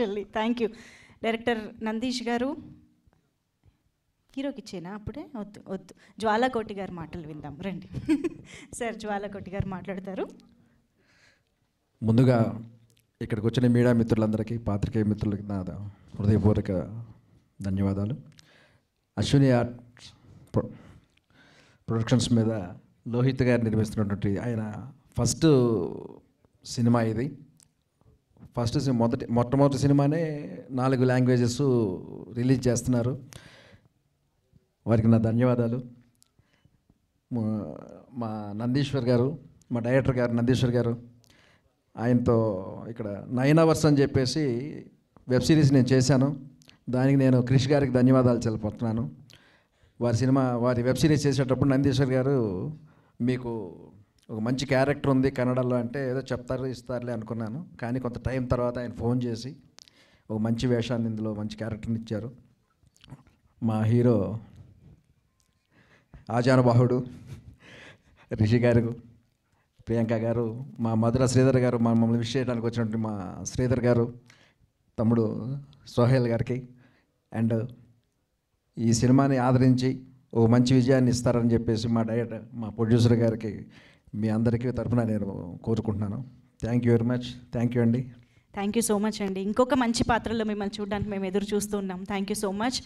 really thank you director Nandeesh గారు హీరోకి ఇచ్చేనా అప్పుడే వద్దు వద్దు జ్వాలకోటి గారి మాటలు విందాం రండి సార్ జ్వాలకోటి గారు మాట్లాడతారు ముందుగా ఇక్కడికి వచ్చిన మీడియా మిత్రులందరికీ పాత్రికేయ మిత్రులకి నా హృదయపూర్వక ధన్యవాదాలు అశ్విని ఆర్ట్ ప్రొడక్షన్స్ మీద లోహిత్ గారు నిర్మిస్తున్నటువంటి ఆయన ఫస్ట్ సినిమా ఇది ఫస్ట్ మొదటి మొట్టమొదటి సినిమానే నాలుగు లాంగ్వేజెస్ రిలీజ్ చేస్తున్నారు వారికి నా ధన్యవాదాలు మా నందీశ్వర్ గారు మా డైరెక్టర్ గారు నందీశ్వర్ గారు ఆయనతో ఇక్కడ నైన్ అవర్స్ అని చెప్పేసి వెబ్ సిరీస్ నేను చేశాను దానికి నేను క్రిష్ గారికి ధన్యవాదాలు చెల్లపోతున్నాను వారి సినిమా వారి వెబ్ సిరీస్ చేసేటప్పుడు నందీశ్వర్ గారు మీకు ఒక మంచి క్యారెక్టర్ ఉంది కన్నడలో అంటే ఏదో చెప్తారు ఇస్తారులే అనుకున్నాను కానీ కొంత టైం తర్వాత ఆయన ఫోన్ చేసి ఒక మంచి వేషాన్ని ఇందులో మంచి క్యారెక్టర్ని ఇచ్చారు మా హీరో ఆచారబాహుడు రిషి గారు ప్రియాంక గారు మా మధుర శ్రీధర్ గారు మా మమ్మల్ని విష్ చేయడానికి వచ్చినటువంటి మా శ్రీధర్ గారు తమ్ముడు సోహెల్ గారికి అండ్ ఈ సినిమాని ఆదరించి ఓ మంచి విజయాన్ని ఇస్తారని చెప్పేసి మా డైరెక్టర్ మా ప్రొడ్యూసర్ గారికి మీ అందరికీ తరఫున నేను కోరుకుంటున్నాను thank you very much thank you అండి థ్యాంక్ యూ సో మచ్ అండి ఇంకొక మంచి పాత్రలో మిమ్మల్ని చూడడానికి మేము ఎదురు చూస్తున్నాం థ్యాంక్ యూ సో మచ్